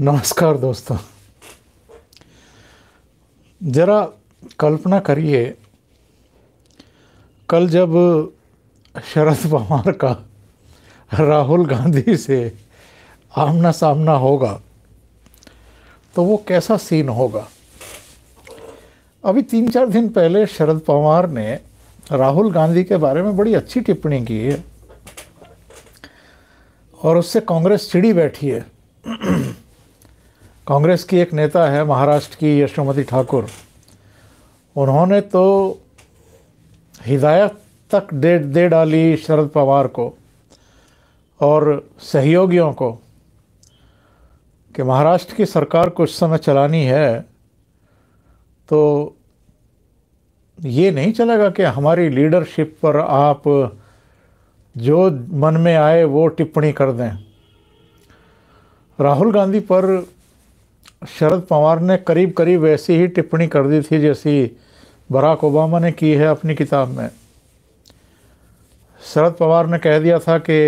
नमस्कार दोस्तों ज़रा कल्पना करिए कल जब शरद पवार का राहुल गांधी से आमना सामना होगा तो वो कैसा सीन होगा अभी तीन चार दिन पहले शरद पवार ने राहुल गांधी के बारे में बड़ी अच्छी टिप्पणी की है और उससे कांग्रेस चिड़ी बैठी है कांग्रेस की एक नेता है महाराष्ट्र की यशोमती ठाकुर उन्होंने तो हिदायत तक दे दे डाली शरद पवार को और सहयोगियों को कि महाराष्ट्र की सरकार कुछ समय चलानी है तो ये नहीं चलेगा कि हमारी लीडरशिप पर आप जो मन में आए वो टिप्पणी कर दें राहुल गांधी पर शरद पवार ने करीब करीब वैसी ही टिप्पणी कर दी थी जैसी बराक ओबामा ने की है अपनी किताब में शरद पवार ने कह दिया था कि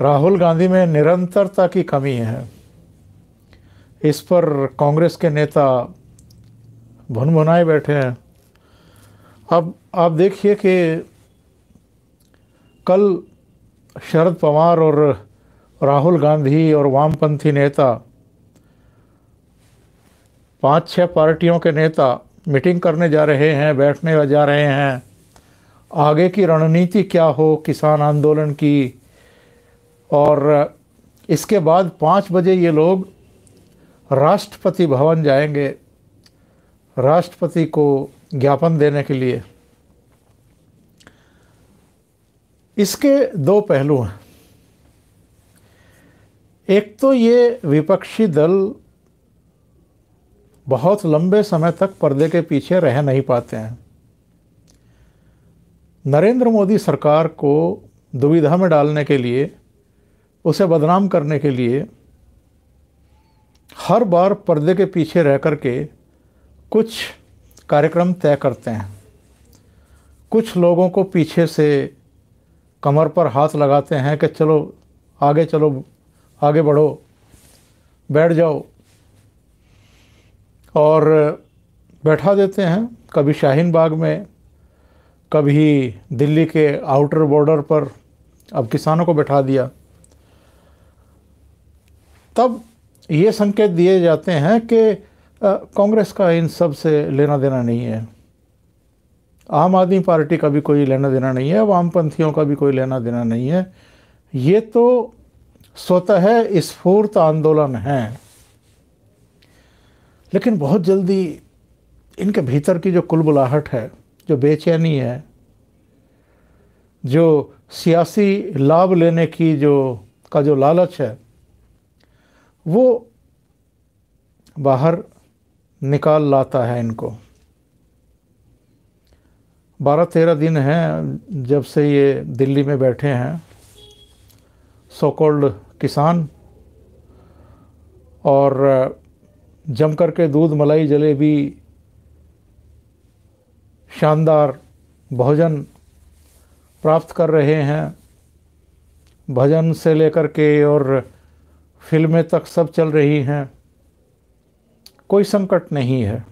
राहुल गांधी में निरंतरता की कमी है इस पर कांग्रेस के नेता भुन भुनाए बैठे हैं अब आप देखिए कि कल शरद पवार और राहुल गांधी और वामपंथी नेता पांच छह पार्टियों के नेता मीटिंग करने जा रहे हैं बैठने जा रहे हैं आगे की रणनीति क्या हो किसान आंदोलन की और इसके बाद पाँच बजे ये लोग राष्ट्रपति भवन जाएंगे राष्ट्रपति को ज्ञापन देने के लिए इसके दो पहलू हैं एक तो ये विपक्षी दल बहुत लंबे समय तक पर्दे के पीछे रह नहीं पाते हैं नरेंद्र मोदी सरकार को दुविधा में डालने के लिए उसे बदनाम करने के लिए हर बार पर्दे के पीछे रह कर के कुछ कार्यक्रम तय करते हैं कुछ लोगों को पीछे से कमर पर हाथ लगाते हैं कि चलो आगे चलो आगे बढ़ो बैठ जाओ और बैठा देते हैं कभी शाहीन बाग में कभी दिल्ली के आउटर बॉर्डर पर अब किसानों को बैठा दिया तब ये संकेत दिए जाते हैं कि कांग्रेस का इन सब से लेना देना नहीं है आम आदमी पार्टी का भी कोई लेना देना नहीं है वामपंथियों का भी कोई लेना देना नहीं है ये तो स्वतः स्फूर्त आंदोलन हैं लेकिन बहुत जल्दी इनके भीतर की जो कुलबुलाहट है जो बेचैनी है जो सियासी लाभ लेने की जो का जो लालच है वो बाहर निकाल लाता है इनको बारह तेरह दिन हैं जब से ये दिल्ली में बैठे हैं सोकोल्ड किसान और जम कर के दूध मलाई जलेबी शानदार भोजन प्राप्त कर रहे हैं भजन से लेकर के और फिल्में तक सब चल रही हैं कोई संकट नहीं है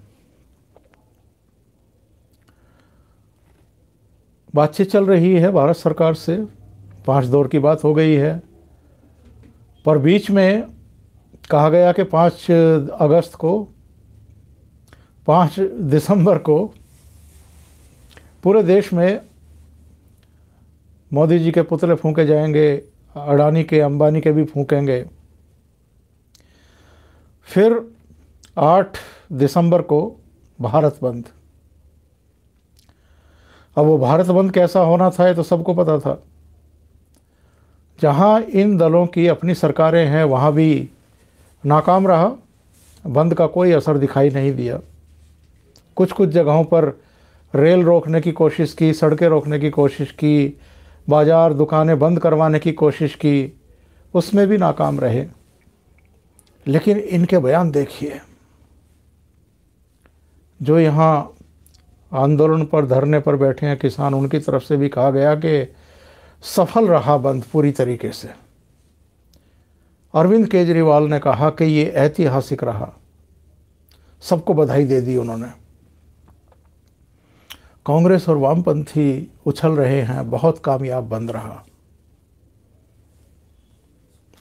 बातचीत चल रही है भारत सरकार से पांच दौर की बात हो गई है पर बीच में कहा गया कि पाँच अगस्त को पाँच दिसंबर को पूरे देश में मोदी जी के पुतले फूके जाएंगे अडानी के अंबानी के भी फूकेंगे फिर आठ दिसंबर को भारत बंद अब वो भारत बंद कैसा होना था ये तो सबको पता था जहाँ इन दलों की अपनी सरकारें हैं वहाँ भी नाकाम रहा बंद का कोई असर दिखाई नहीं दिया कुछ कुछ जगहों पर रेल रोकने की कोशिश की सड़कें रोकने की कोशिश की बाज़ार दुकानें बंद करवाने की कोशिश की उसमें भी नाकाम रहे लेकिन इनके बयान देखिए जो यहाँ आंदोलन पर धरने पर बैठे हैं किसान उनकी तरफ से भी कहा गया कि सफल रहा बंद पूरी तरीके से अरविंद केजरीवाल ने कहा कि ये ऐतिहासिक रहा सबको बधाई दे दी उन्होंने कांग्रेस और वामपंथी उछल रहे हैं बहुत कामयाब बन रहा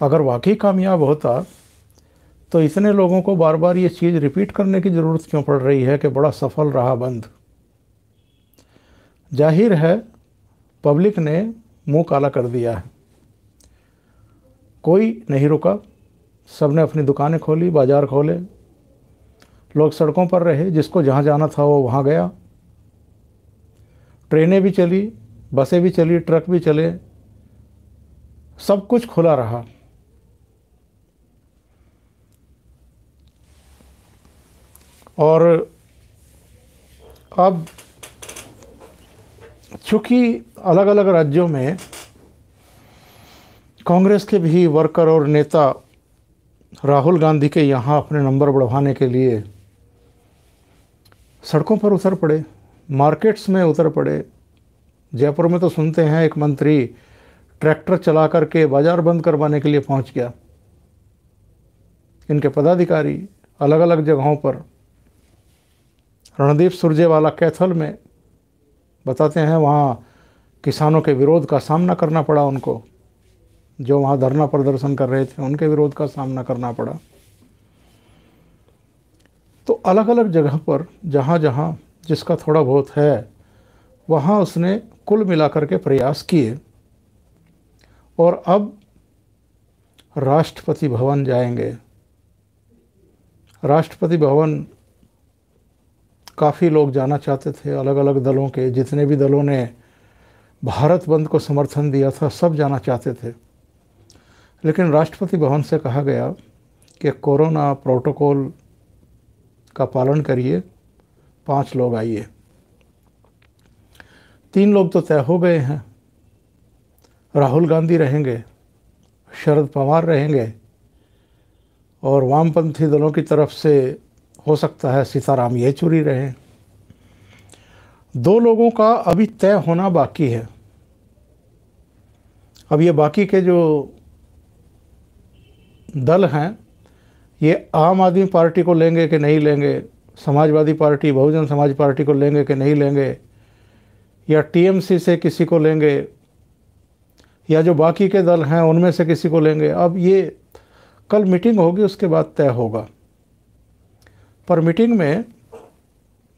अगर वाकई कामयाब होता तो इतने लोगों को बार बार ये चीज़ रिपीट करने की ज़रूरत क्यों पड़ रही है कि बड़ा सफल रहा बंद जाहिर है पब्लिक ने मुंह काला कर दिया है कोई नहीं रुका सब ने अपनी दुकानें खोली बाज़ार खोले लोग सड़कों पर रहे जिसको जहाँ जाना था वो वहाँ गया ट्रेनें भी चली बसें भी चली ट्रक भी चले सब कुछ खुला रहा और अब चूँकि अलग अलग राज्यों में कांग्रेस के भी वर्कर और नेता राहुल गांधी के यहाँ अपने नंबर बढ़वाने के लिए सड़कों पर उतर पड़े मार्केट्स में उतर पड़े जयपुर में तो सुनते हैं एक मंत्री ट्रैक्टर चला करके बाजार बंद करवाने के लिए पहुंच गया इनके पदाधिकारी अलग अलग जगहों पर रणदीप सुरजेवाला कैथल में बताते हैं वहाँ किसानों के विरोध का सामना करना पड़ा उनको जो वहाँ धरना प्रदर्शन कर रहे थे उनके विरोध का सामना करना पड़ा तो अलग अलग जगह पर जहाँ जहाँ जिसका थोड़ा बहुत है वहाँ उसने कुल मिलाकर के प्रयास किए और अब राष्ट्रपति भवन जाएंगे राष्ट्रपति भवन काफ़ी लोग जाना चाहते थे अलग अलग दलों के जितने भी दलों ने भारत बंद को समर्थन दिया था सब जाना चाहते थे लेकिन राष्ट्रपति भवन से कहा गया कि कोरोना प्रोटोकॉल का पालन करिए पांच लोग आइए तीन लोग तो तय हो गए हैं राहुल गांधी रहेंगे शरद पवार रहेंगे और वामपंथी दलों की तरफ से हो सकता है सीताराम येचुरी रहे दो लोगों का अभी तय होना बाकी है अब ये बाकी के जो दल हैं ये आम आदमी पार्टी को लेंगे कि नहीं लेंगे समाजवादी पार्टी बहुजन समाज पार्टी को लेंगे कि नहीं लेंगे या टीएमसी से किसी को लेंगे या जो बाकी के दल हैं उनमें से किसी को लेंगे अब ये कल मीटिंग होगी उसके बाद तय होगा पर मीटिंग में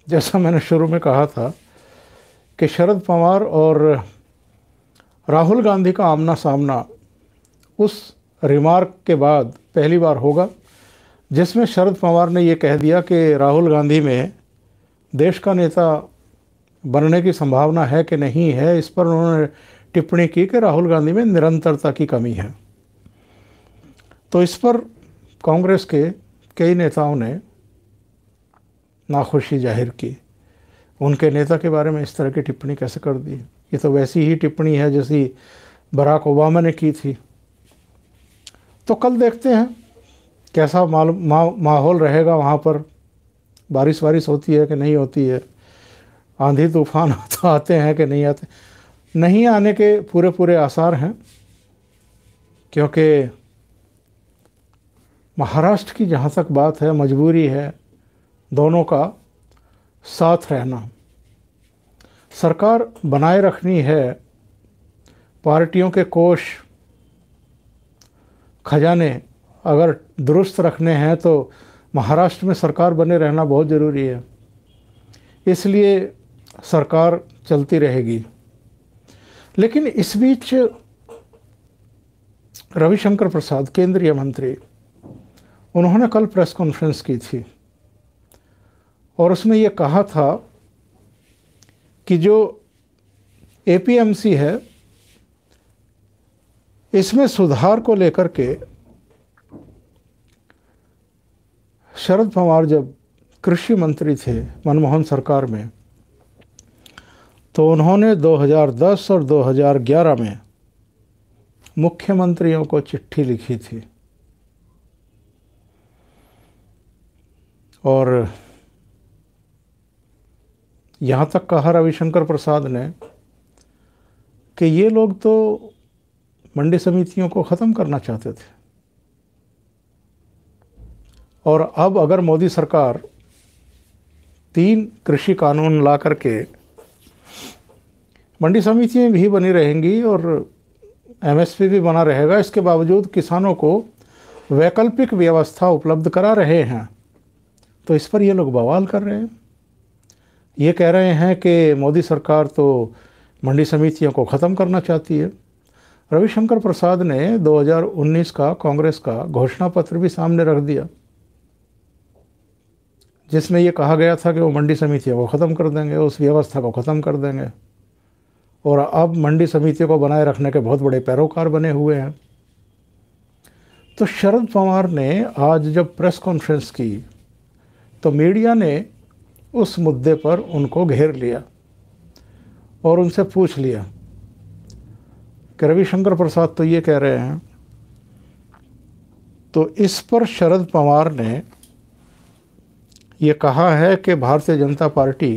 जैसा मैंने शुरू में कहा था कि शरद पवार और राहुल गांधी का आमना सामना उस रिमार्क के बाद पहली बार होगा जिसमें शरद पवार ने ये कह दिया कि राहुल गांधी में देश का नेता बनने की संभावना है कि नहीं है इस पर उन्होंने टिप्पणी की कि राहुल गांधी में निरंतरता की कमी है तो इस पर कांग्रेस के कई नेताओं ने नाखुशी जाहिर की उनके नेता के बारे में इस तरह की टिप्पणी कैसे कर दी ये तो वैसी ही टिप्पणी है जैसी बराक ओबामा ने की थी तो कल देखते हैं कैसा मा, माहौल रहेगा वहाँ पर बारिश वारिश होती है कि नहीं होती है आंधी तूफान तो आते हैं कि नहीं आते नहीं आने के पूरे पूरे आसार हैं क्योंकि महाराष्ट्र की जहाँ तक बात है मजबूरी है दोनों का साथ रहना सरकार बनाए रखनी है पार्टियों के कोष खजाने अगर दुरुस्त रखने हैं तो महाराष्ट्र में सरकार बने रहना बहुत ज़रूरी है इसलिए सरकार चलती रहेगी लेकिन इस बीच रविशंकर प्रसाद केंद्रीय मंत्री उन्होंने कल प्रेस कॉन्फ्रेंस की थी और उसमें ये कहा था कि जो एपीएमसी है इसमें सुधार को लेकर के शरद पवार जब कृषि मंत्री थे मनमोहन सरकार में तो उन्होंने 2010 और 2011 में मुख्यमंत्रियों को चिट्ठी लिखी थी और यहाँ तक कहा रविशंकर प्रसाद ने कि ये लोग तो मंडी समितियों को ख़त्म करना चाहते थे और अब अगर मोदी सरकार तीन कृषि कानून ला करके मंडी समितियाँ भी बनी रहेंगी और एमएसपी भी बना रहेगा इसके बावजूद किसानों को वैकल्पिक व्यवस्था उपलब्ध करा रहे हैं तो इस पर ये लोग बवाल कर रहे हैं ये कह रहे हैं कि मोदी सरकार तो मंडी समितियों को ख़त्म करना चाहती है रविशंकर प्रसाद ने 2019 का कांग्रेस का घोषणा पत्र भी सामने रख दिया जिसमें यह कहा गया था कि वो मंडी समितियों को ख़त्म कर देंगे उस व्यवस्था को ख़त्म कर देंगे और अब मंडी समितियों को बनाए रखने के बहुत बड़े पैरोकार बने हुए हैं तो शरद पवार ने आज जब प्रेस कॉन्फ्रेंस की तो मीडिया ने उस मुद्दे पर उनको घेर लिया और उनसे पूछ लिया कि रविशंकर प्रसाद तो ये कह रहे हैं तो इस पर शरद पवार ने ये कहा है कि भारतीय जनता पार्टी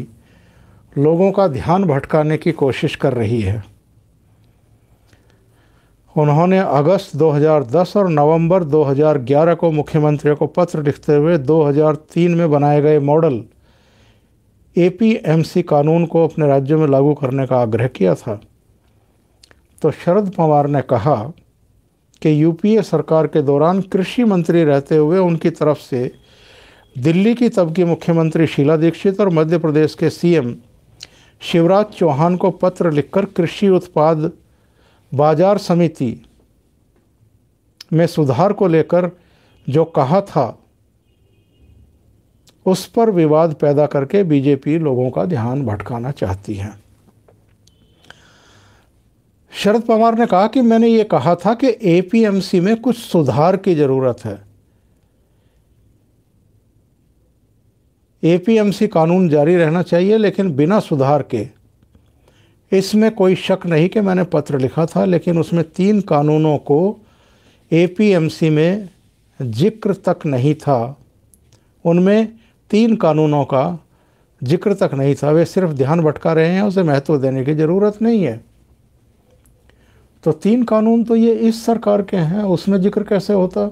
लोगों का ध्यान भटकाने की कोशिश कर रही है उन्होंने अगस्त 2010 और नवंबर 2011 को मुख्यमंत्रियों को पत्र लिखते हुए 2003 में बनाए गए मॉडल एपीएमसी कानून को अपने राज्यों में लागू करने का आग्रह किया था तो शरद पवार ने कहा कि यूपीए सरकार के दौरान कृषि मंत्री रहते हुए उनकी तरफ से दिल्ली की तब की मुख्यमंत्री शीला दीक्षित और मध्य प्रदेश के सीएम शिवराज चौहान को पत्र लिखकर कृषि उत्पाद बाजार समिति में सुधार को लेकर जो कहा था उस पर विवाद पैदा करके बीजेपी लोगों का ध्यान भटकाना चाहती है शरद पवार ने कहा कि मैंने ये कहा था कि एपीएमसी में कुछ सुधार की ज़रूरत है एपीएमसी कानून जारी रहना चाहिए लेकिन बिना सुधार के इसमें कोई शक नहीं कि मैंने पत्र लिखा था लेकिन उसमें तीन कानूनों को एपीएमसी में जिक्र तक नहीं था उनमें तीन कानूनों का जिक्र तक नहीं था वे सिर्फ ध्यान भटका रहे हैं उसे महत्व देने की ज़रूरत नहीं है तो तीन कानून तो ये इस सरकार के हैं उसमें जिक्र कैसे होता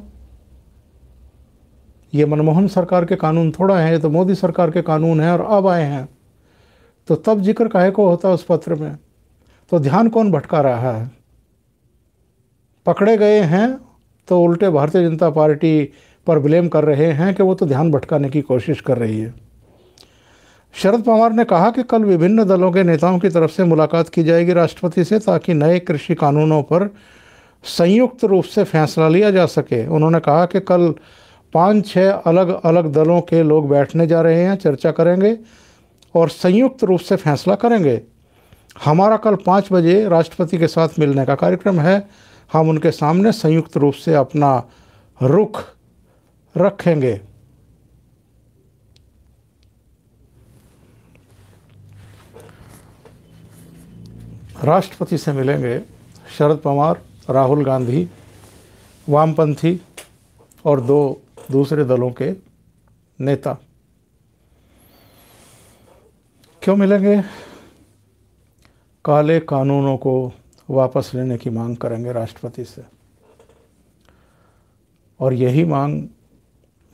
ये मनमोहन सरकार के कानून थोड़ा हैं ये तो मोदी सरकार के कानून हैं और अब आए हैं तो तब जिक्र काहे को होता उस पत्र में तो ध्यान कौन भटका रहा है पकड़े गए हैं तो उल्टे भारतीय जनता पार्टी पर ब्लेम कर रहे हैं कि वो तो ध्यान भटकाने की कोशिश कर रही है शरद पवार ने कहा कि कल विभिन्न दलों के नेताओं की तरफ से मुलाकात की जाएगी राष्ट्रपति से ताकि नए कृषि कानूनों पर संयुक्त रूप से फैसला लिया जा सके उन्होंने कहा कि कल पाँच छः अलग अलग दलों के लोग बैठने जा रहे हैं चर्चा करेंगे और संयुक्त रूप से फैसला करेंगे हमारा कल पाँच बजे राष्ट्रपति के साथ मिलने का कार्यक्रम है हम उनके सामने संयुक्त रूप से अपना रुख रखेंगे राष्ट्रपति से मिलेंगे शरद पवार राहुल गांधी वामपंथी और दो दूसरे दलों के नेता क्यों मिलेंगे काले कानूनों को वापस लेने की मांग करेंगे राष्ट्रपति से और यही मांग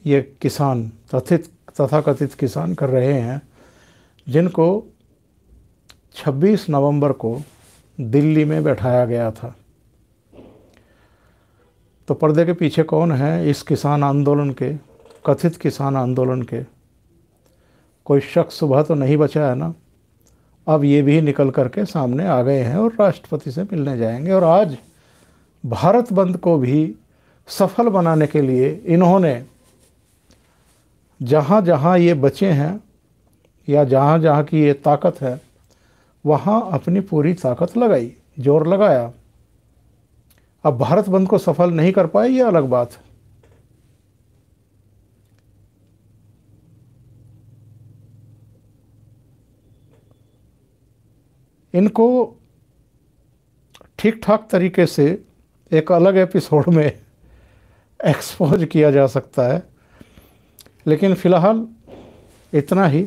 ये किसान तथित तथाकथित किसान कर रहे हैं जिनको 26 नवंबर को दिल्ली में बैठाया गया था तो पर्दे के पीछे कौन है इस किसान आंदोलन के कथित किसान आंदोलन के कोई शख्स सुबह तो नहीं बचा है ना अब ये भी निकल करके सामने आ गए हैं और राष्ट्रपति से मिलने जाएंगे और आज भारत बंद को भी सफल बनाने के लिए इन्होंने जहाँ जहाँ ये बचे हैं या जहाँ जहाँ की ये ताकत है वहाँ अपनी पूरी ताकत लगाई जोर लगाया अब भारत बंद को सफल नहीं कर पाए ये अलग बात इनको ठीक ठाक तरीके से एक अलग एपिसोड में एक्सपोज किया जा सकता है लेकिन फ़िलहाल इतना ही